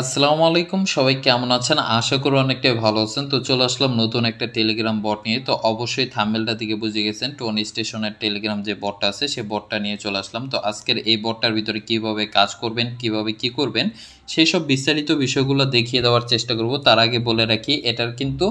আসসালামু আলাইকুম সবাই কেমন আছেন আশা করি অনেকটাই ভালো আছেন তো চলে আসলাম নতুন একটা টেলিগ্রাম বট নিয়ে তো অবশ্যই থামেলটা দিকে বুঝে গেছেন টোন স্টেশনের টেলিগ্রাম যে বটটা আছে সে বটটা নিয়ে চলে আসলাম তো আজকের এই বটটার ভিতরে কিভাবে কাজ করবেন কিভাবে কি করবেন সেই সব বিস্তারিত বিষয়গুলো দেখিয়ে দেওয়ার চেষ্টা করব তার আগে বলে রাখি এটার কিন্তু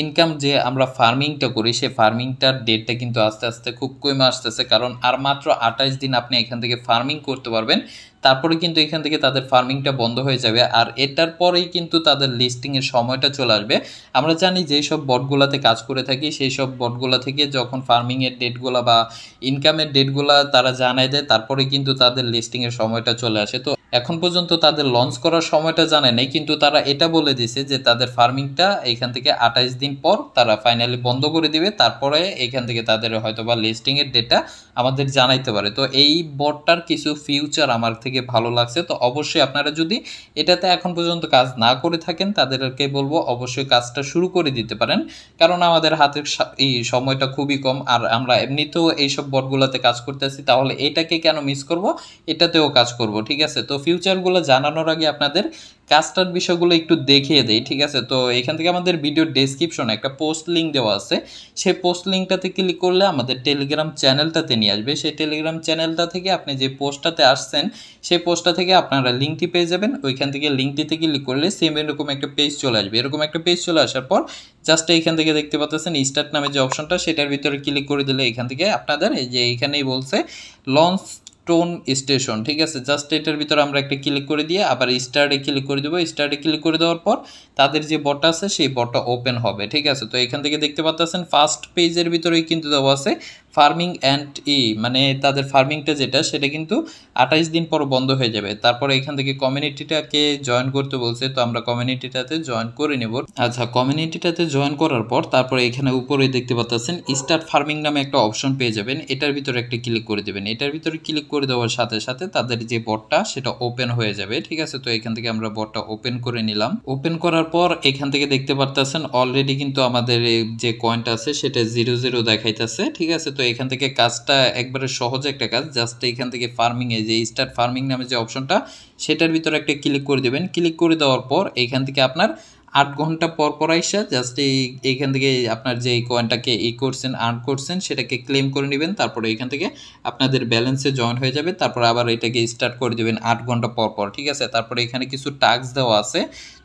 ইনকাম যে আমরা ফার্মিংটা করি সেই ফার্মিংটার ডেটটা কিন্তু আস্তে আস্তে খুব কমে আসতেছে কারণ আর মাত্র আঠাশ দিন আপনি এখান থেকে ফার্মিং করতে পারবেন তারপরে কিন্তু এখান থেকে তাদের ফার্মিংটা বন্ধ হয়ে যাবে আর এটার পরেই কিন্তু তাদের লিস্টিংয়ের সময়টা চলে আসবে আমরা জানি যেই সব বটগুলাতে কাজ করে থাকি সেই সব বটগুলা থেকে যখন ফার্মিংয়ের ডেটগুলা বা ইনকামের ডেটগুলা তারা জানায় দেয় তারপরে কিন্তু তাদের লিস্টিংয়ের সময়টা চলে আসে তো এখন পর্যন্ত তাদের লঞ্চ করার সময়টা জানে নাই কিন্তু তারা এটা বলে দিছে যে তাদের ফার্মিংটা এখান থেকে আঠাইশ দিন পর তারা ফাইনালি বন্ধ করে দিবে তারপরে এখান থেকে তাদের হয়তো বা লিস্টিংয়ের ডেটা আমাদের জানাইতে পারে তো এই বটটার কিছু ফিউচার আমার থেকে ভালো লাগছে তো অবশ্যই আপনারা যদি এটাতে এখন পর্যন্ত কাজ না করে থাকেন তাদেরকে বলবো অবশ্যই কাজটা শুরু করে দিতে পারেন কারণ আমাদের হাতের এই সময়টা খুবই কম আর আমরা এমনিতেও এইসব বটগুলোতে কাজ করতেছি তাহলে এটাকে কেন মিস করব এটাতেও কাজ করব ঠিক আছে তো ফিউচারগুলো জানানোর আগে আপনাদের কাজটার বিষয়গুলো একটু দেখিয়ে দেই ঠিক আছে তো এখান থেকে আমাদের ভিডিও ডিসক্রিপশনে একটা পোস্ট লিঙ্ক দেওয়া আছে সেই পোস্ট লিঙ্কটাতে ক্লিক করলে আমাদের টেলিগ্রাম চ্যানেলটাতে নিয়ে আসবে সেই টেলিগ্রাম চ্যানেলটা থেকে আপনি যে পোস্টটাতে আসছেন সেই পোস্টটা থেকে আপনারা লিঙ্কটি পেয়ে যাবেন ওইখান থেকে লিঙ্কটিতে ক্লিক করলে সেম এরকম একটা পেজ চলে আসবে এরকম একটা পেজ চলে আসার পর জাস্ট এইখান থেকে দেখতে পাচ্ছেন স্টার্ট নামে যে অপশনটা সেটার ভিতরে ক্লিক করে দিলে এখান থেকে আপনাদের যে এখানেই বলছে লঞ্চ স্টোন স্টেশন ঠিক আছে জাস্ট এটার ভিতরে আমরা একটা ক্লিক করে দিয়ে আবার স্টার্টে ক্লিক করে দেবো স্টার্টে ক্লিক করে দেওয়ার পর তাদের যে বটটা আছে সেই বটটা ওপেন হবে ঠিক আছে তো এখান থেকে দেখতে পাচ্ছেন ফার্স্ট পেজের ভিতরেই কিন্তু দেওয়া আছে ফার্মিং অ্যান্ড ই মানে তাদের ফার্মিংটা যেটা সেটা কিন্তু আঠাইশ দিন পর বন্ধ হয়ে যাবে তারপরে এখান থেকে কমিউনিটিটাকে জয়েন করতে বলছে তো আমরা কমিউনিটিটাতে জয়েন করে নেব আচ্ছা কমিউনিটিটাতে জয়েন করার পর তারপরে এখানে উপরে দেখতে পাচ্ছেন স্টার্ট ফার্মিং নামে একটা অপশন পেয়ে যাবেন এটার ভিতরে একটা ক্লিক করে দেবেন এটার ভিতরে ক্লিক করে দেওয়ার সাথে সাথে তাদের যে বটটা সেটা ওপেন হয়ে যাবে ঠিক আছে তো এখান থেকে আমরা বটটা ওপেন করে নিলাম ওপেন করার পর এখান থেকে দেখতে পারতেছেন অলরেডি কিন্তু আমাদের যে কয়েন্ট আছে সেটা জিরো জিরো দেখাইতেছে ঠিক আছে তো এখান থেকে কাজটা একবারে সহজে একটা কাজ জাস্ট এখান থেকে ফার্মিংয়ে যে স্টার্ট ফার্মিং নামে যে অপশনটা সেটার ভিতরে একটা ক্লিক করে দেবেন ক্লিক করে দেওয়ার পর এখান থেকে আপনার আট ঘন্টা পর পর আইসা জাস্ট এই এইখান থেকে আপনার যে এই কয়েনটাকে ই করছেন আর্ন করছেন সেটাকে ক্লেম করে নেবেন তারপরে এখান থেকে আপনাদের ব্যালেন্সে জয়েন হয়ে যাবে তারপর আবার এটাকে স্টার্ট করে দেবেন আট ঘন্টা পর পর ঠিক আছে তারপরে এখানে কিছু টাস্ক দেওয়া আছে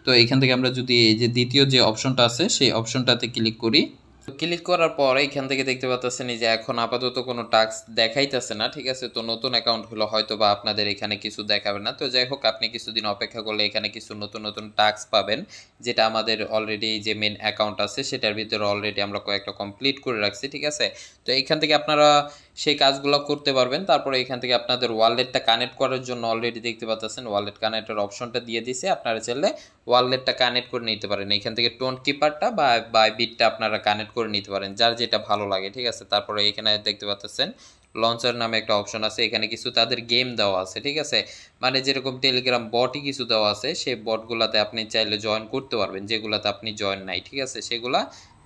তো এখান থেকে আমরা যদি এই যে দ্বিতীয় যে অপশনটা আছে সেই অপশনটাতে ক্লিক করি তো ক্লিক করার পর এইখান থেকে দেখতে পাচ্ছেন যে এখন আপাতত কোনো টাস্ক দেখাইতেছে না ঠিক আছে তো নতুন অ্যাকাউন্ট হলো হয়তো বা আপনাদের এখানে কিছু দেখাবে না তো যাই হোক আপনি কিছুদিন অপেক্ষা করলে এখানে কিছু নতুন নতুন টাস্ক পাবেন যেটা আমাদের অলরেডি যে মেন অ্যাকাউন্ট আছে সেটার ভিতরে অলরেডি আমরা কয়েকটা কমপ্লিট করে রাখছি ঠিক আছে তো এইখান থেকে আপনারা সেই কাজগুলো করতে পারবেন তারপরে এখান থেকে আপনাদের ওয়ালেটটা কানেক্ট করার জন্য অলরেডি দেখতে পাচ্ছেন ওয়ালেট কানেক্টের অপশনটা দিয়ে দিছে আপনারা চাইলে ওয়ালেটটা কানেক্ট করে নিতে পারেন এখান থেকে টোন কিপারটা বা বাই বিটটা আপনারা কানেক্ট করে নিতে পারেন যার যেটা ভালো লাগে ঠিক আছে তারপরে এখানে দেখতে পাচ্ছেন লঞ্চার নামে একটা অপশন আছে এখানে কিছু তাদের গেম দেওয়া আছে ঠিক আছে মানে যেরকম টেলিগ্রাম বটই কিছু দেওয়া আছে সেই বটগুলাতে আপনি চাইলে জয়েন করতে পারবেন যেগুলাতে আপনি জয়েন নাই ঠিক আছে সেগুলা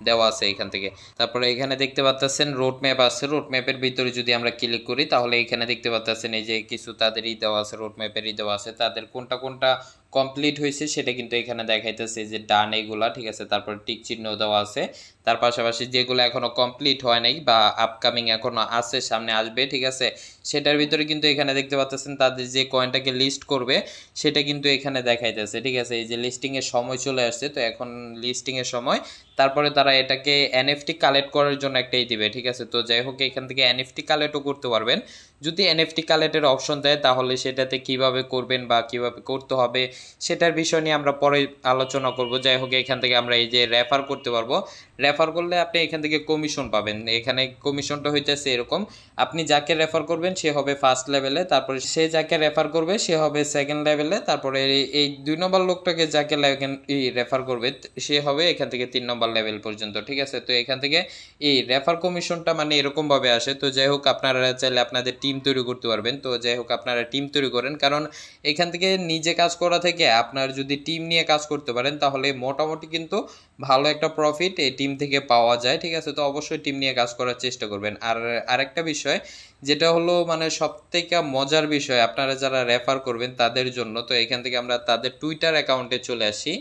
দেওয়া আছে এখান থেকে তারপরে এখানে দেখতে পাচ্ছেন রোড ম্যাপ আছে রোড ম্যাপের ভিতরে যদি আমরা ক্লিক করি তাহলে এখানে দেখতে পাচ্ছেন এই যে কিছু তাদেরই দেওয়া আছে রোড ম্যাপেরই দেওয়া আছে তাদের কোনটা কোনটা কমপ্লিট হয়েছে সেটা কিন্তু এখানে দেখাইতেছে যে ডান এইগুলা ঠিক আছে তারপর টিক চিহ্ন দেওয়া আছে তার পাশাপাশি যেগুলো এখনো কমপ্লিট হয় নাই বা আপকামিং এখনো আছে সামনে আসবে ঠিক আছে সেটার ভিতরে কিন্তু এখানে দেখতে পাচ্ছেন তাদের যে কয়েনটাকে লিস্ট করবে সেটা কিন্তু এখানে দেখাইতেছে ঠিক আছে এই যে লিস্টিংয়ের সময় চলে আসছে তো এখন লিস্টিংয়ের সময় তারপরে তারা এটাকে এনএফটি কালেক্ট করার জন্য একটাই দিবে ঠিক আছে তো যাই হোক এখান থেকে এনএফটি কালেক্টও করতে পারবেন যদি এনএফটি কালেক্টের অপশন দেয় তাহলে সেটাতে কিভাবে করবেন বা কিভাবে করতে হবে সেটার বিষয় নিয়ে আমরা পরে আলোচনা করব যাই হোক এখান থেকে আমরা এই যে রেফার করতে পারবো রেফার করলে আপনি এখান থেকে কমিশন পাবেন এখানে কমিশনটা হইতেছে এরকম আপনি যাকে রেফার করবেন সে হবে ফার্স্ট লেভেলে তারপরে সে যাকে রেফার করবে সে হবে সেকেন্ড লেভেলে তারপরে এই দুই নম্বর লোকটাকে যাকে রেফার করবে সে হবে এখান থেকে তিন নম্বর লেভেল পর্যন্ত ঠিক আছে তো এখান থেকে এই রেফার কমিশনটা মানে এরকমভাবে আসে তো যাই হোক আপনারা চাইলে আপনাদের টিম টিম তৈরি করতে পারবেন তো যাই হোক আপনারা টিম তৈরি করেন কারণ এখান থেকে নিজে কাজ করা থেকে আপনার যদি টিম নিয়ে কাজ করতে পারেন তাহলে মোটামুটি কিন্তু ভালো একটা প্রফিট এই টিম থেকে পাওয়া যায় ঠিক আছে তো অবশ্যই টিম নিয়ে কাজ করার চেষ্টা করবেন আর আরেকটা বিষয় যেটা হলো মানে সবথেকে মজার বিষয় আপনারা যারা রেফার করবেন তাদের জন্য তো এখান থেকে আমরা তাদের টুইটার অ্যাকাউন্টে চলে আসি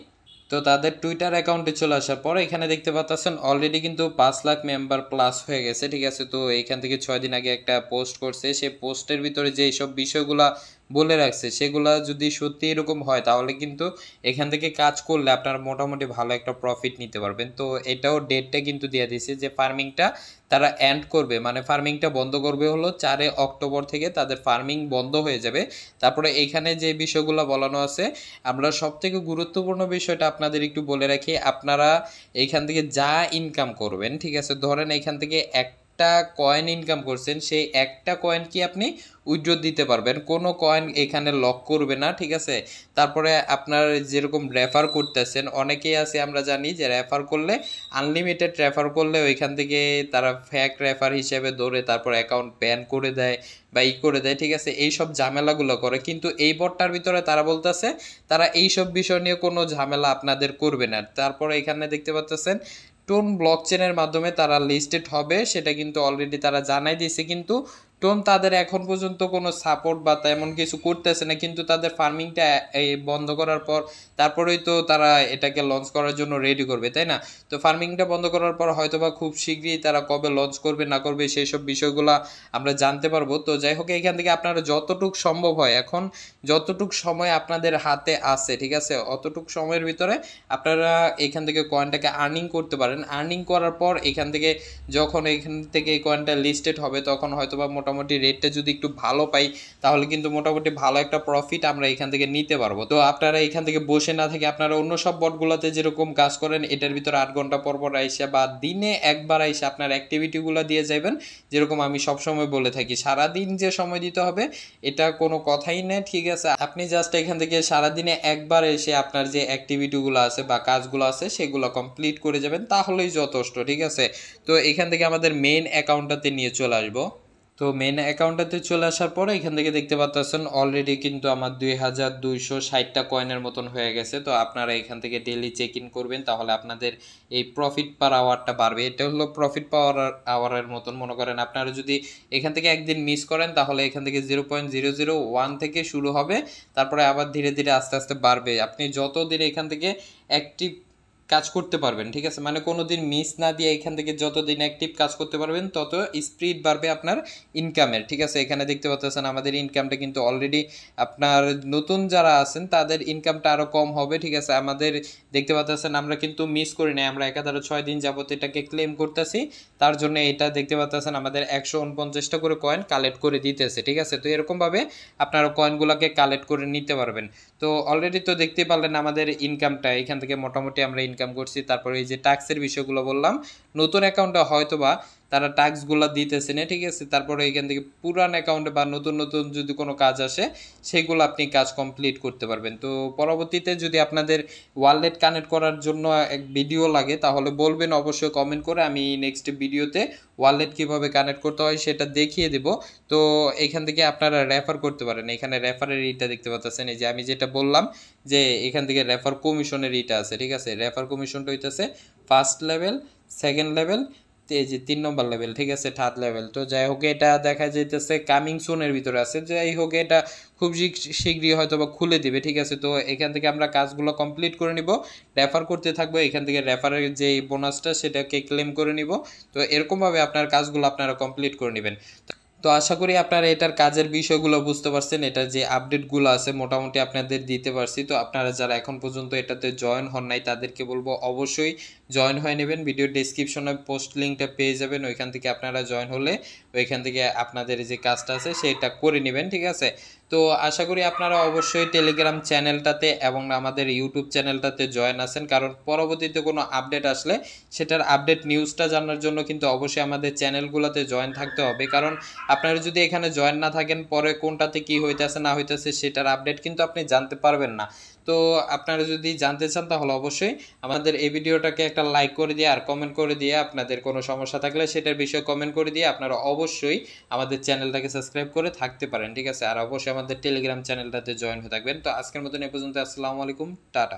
তো তাদের টুইটার অ্যাকাউন্টে চলে আসার পর এখানে দেখতে পাচ্ছেন অলরেডি কিন্তু পাঁচ লাখ মেম্বার প্লাস হয়ে গেছে ঠিক আছে তো এইখান থেকে ছয় দিন আগে একটা পোস্ট করছে সেই পোস্টের ভিতরে যে এইসব বিষয়গুলা বলে রাখছে সেগুলো যদি সত্যি এরকম হয় তাহলে কিন্তু এখান থেকে কাজ করলে আপনারা মোটামুটি ভালো একটা প্রফিট নিতে পারবেন তো এটাও ডেটটা কিন্তু দিয়ে দিয়েছে যে ফার্মিংটা তারা অ্যান্ড করবে মানে ফার্মিংটা বন্ধ করবে হলো চারে অক্টোবর থেকে তাদের ফার্মিং বন্ধ হয়ে যাবে তারপরে এখানে যে বিষয়গুলো বলানো আছে আমরা সবথেকে গুরুত্বপূর্ণ বিষয়টা আপনাদের একটু বলে রাখি আপনারা এখান থেকে যা ইনকাম করবেন ঠিক আছে ধরেন এখান থেকে এক একটা কয়েন ইনকাম করছেন সেই একটা কয়েন কি আপনি উইথড্র দিতে পারবেন কোনো কয়েন এখানে লক করবে না ঠিক আছে তারপরে আপনার যেরকম রেফার করতেছেন অনেকেই আছে আমরা জানি যে রেফার করলে আনলিমিটেড রেফার করলে ওইখান থেকে তারা ফ্যাক রেফার হিসেবে ধরে তারপর অ্যাকাউন্ট ব্যান করে দেয় বা ই করে দেয় ঠিক আছে এই সব ঝামেলাগুলো করে কিন্তু এই বটটার ভিতরে তারা বলতেছে তারা এই সব বিষয় নিয়ে কোনো ঝামেলা আপনাদের করবে না তারপরে এখানে দেখতে পাচ্ছেন ব্লক চেনের মাধ্যমে তারা লিস্টেড হবে সেটা কিন্তু অলরেডি তারা জানাই দিয়েছে কিন্তু টোম তাদের এখন পর্যন্ত কোনো সাপোর্ট বা তেমন কিছু করতেছে না কিন্তু তাদের ফার্মিংটা এই বন্ধ করার পর তারপরেই তো তারা এটাকে লঞ্চ করার জন্য রেডি করবে তাই না তো ফার্মিংটা বন্ধ করার পর হয়তো বা খুব শীঘ্রই তারা কবে লঞ্চ করবে না করবে সেই সব বিষয়গুলো আমরা জানতে পারবো তো যাই হোক এখান থেকে আপনারা যতটুক সম্ভব হয় এখন যতটুক সময় আপনাদের হাতে আছে ঠিক আছে অতটুক সময়ের ভিতরে আপনারা এখান থেকে কয়েনটাকে আর্নিং করতে পারেন আর্নিং করার পর এখান থেকে যখন এখান থেকে কয়েনটা লিস্টেড হবে তখন হয়তো বা মোটামুটি মোটামুটি রেটটা যদি একটু ভালো পাই তাহলে কিন্তু মোটামুটি ভালো একটা প্রফিট আমরা এখান থেকে নিতে পারবো তো আপনারা এখান থেকে বসে না থেকে আপনারা অন্য সব বটগুলোতে যেরকম কাজ করেন এটার ভিতরে আট ঘন্টা পর পর বা দিনে একবার আইসে আপনার অ্যাক্টিভিটিগুলো দিয়ে যাবেন যেরকম আমি সবসময় বলে থাকি সারাদিন যে সময় দিতে হবে এটা কোনো কথাই না ঠিক আছে আপনি জাস্ট এখান থেকে সারাদিনে একবার এসে আপনার যে অ্যাক্টিভিটিগুলো আছে বা কাজগুলো আছে সেগুলো কমপ্লিট করে যাবেন তাহলেই যথেষ্ট ঠিক আছে তো এখান থেকে আমাদের মেন অ্যাকাউন্টটাতে নিয়ে চলে আসবো তো মেন অ্যাকাউন্টটাতে চলে আসার পরে এখান থেকে দেখতে পাচ্ছেন অলরেডি কিন্তু আমার দুই হাজার দুইশো ষাটটা কয়েনের মতন হয়ে গেছে তো আপনারা এখান থেকে ডেলি চেক ইন করবেন তাহলে আপনাদের এই প্রফিট পার আওয়ারটা বাড়বে এটা হলো প্রফিট পাওয়ার আওয়ারের মতন মনে করেন আপনারা যদি এখান থেকে একদিন মিস করেন তাহলে এখান থেকে zero point zero zero one থেকে শুরু হবে তারপরে আবার ধীরে ধীরে আস্তে আস্তে বাড়বে আপনি যত দিন এখান থেকে অ্যাক্টিভ কাজ করতে পারবেন ঠিক আছে মানে কোনো দিন মিস না দিয়ে এখান থেকে যতদিন অ্যাক্টিভ কাজ করতে পারবেন তত স্পিড বাড়বে আপনার ইনকামের ঠিক আছে এখানে দেখতে পাচ্ছেন আমাদের ইনকামটা কিন্তু অলরেডি আপনার নতুন যারা আছেন তাদের ইনকামটা আরও কম হবে ঠিক আছে আমাদের দেখতে পাচ্ছেন আমরা কিন্তু মিস করি নাই আমরা একাধারে ছয় দিন যাবত এটাকে ক্লেম করতেছি তার জন্য এটা দেখতে পাচ্ছেন আমাদের একশো উনপঞ্চাশটা করে কয়েন কালেক্ট করে দিতেছে ঠিক আছে তো এরকমভাবে আপনারা কয়েনগুলোকে কালেক্ট করে নিতে পারবেন তো অলরেডি তো দেখতে পারলেন আমাদের ইনকামটা এখান থেকে মোটামুটি আমরা ইনকাম ইনকাম করছি তারপরে এই যে ট্যাক্সের বিষয়গুলো বললাম নতুন অ্যাকাউন্টটা হয়তোবা তারা টাস্কগুলো দিতেছে না ঠিক আছে তারপরে এখান থেকে পুরান অ্যাকাউন্টে বা নতুন নতুন যদি কোনো কাজ আসে সেগুলো আপনি কাজ কমপ্লিট করতে পারবেন তো পরবর্তীতে যদি আপনাদের ওয়ালেট কানেক্ট করার জন্য এক ভিডিও লাগে তাহলে বলবেন অবশ্যই কমেন্ট করে আমি নেক্সট ভিডিওতে ওয়ালেট কিভাবে কানেক্ট করতে হয় সেটা দেখিয়ে দেব তো এখান থেকে আপনারা রেফার করতে পারেন এখানে রেফারের ইটা দেখতে পাচ্ছেন এই যে আমি যেটা বললাম যে এখান থেকে রেফার কমিশনের ইটা আছে ঠিক আছে রেফার কমিশনটা হইতেছে ফার্স্ট লেভেল সেকেন্ড লেভেল এই যে তিন নম্বর লেভেল ঠিক আছে থার্ড লেভেল তো যাই হোক এটা দেখা যাইতেছে কামিং সোনের ভিতরে আছে যাই হোক এটা খুব শীঘ্রই হয়তো বা খুলে দিবে ঠিক আছে তো এখান থেকে আমরা কাজগুলো কমপ্লিট করে নিব রেফার করতে থাকবো এখান থেকে রেফারের যে বোনাসটা সেটাকে ক্লেম করে নিব তো এরকমভাবে আপনার কাজগুলো আপনারা কমপ্লিট করে নেবেন তো আশা করি আপনারা এটার কাজের বিষয়গুলো বুঝতে পারছেন এটা যে আপডেটগুলো আছে মোটামুটি আপনাদের দিতে পারছি তো আপনারা যারা এখন পর্যন্ত এটাতে জয়েন হন নাই তাদেরকে বলবো অবশ্যই জয়েন হয়ে নেবেন ভিডিও ডিসক্রিপশনে পোস্ট লিঙ্কটা পেয়ে যাবেন ওইখান থেকে আপনারা জয়েন হলে ওইখান থেকে আপনাদের যে কাজটা আছে সেটা করে নেবেন ঠিক আছে তো আশা করি আপনারা অবশ্যই টেলিগ্রাম চ্যানেলটাতে এবং আমাদের ইউটিউব চ্যানেলটাতে জয়েন আছেন কারণ পরবর্তীতে কোনো আপডেট আসলে সেটার আপডেট নিউজটা জানার জন্য কিন্তু অবশ্যই আমাদের চ্যানেলগুলোতে জয়েন থাকতে হবে কারণ আপনারা যদি এখানে জয়েন না থাকেন পরে কোনটাতে কি হইতেছে না হইতেছে সেটার আপডেট কিন্তু আপনি জানতে পারবেন না তো আপনারা যদি জানতে চান তাহলে অবশ্যই আমাদের এই ভিডিওটাকে একটা লাইক করে দিয়ে আর কমেন্ট করে দিয়ে আপনাদের কোনো সমস্যা থাকলে সেটার বিষয়ে কমেন্ট করে দিয়ে আপনারা অবশ্যই আমাদের চ্যানেলটাকে সাবস্ক্রাইব করে থাকতে পারেন ঠিক আছে আর অবশ্যই আমাদের টেলিগ্রাম চ্যানেলটাতে জয়েন হয়ে থাকবেন তো আজকের মতন এ পর্যন্ত আসসালামু আলাইকুম টাটা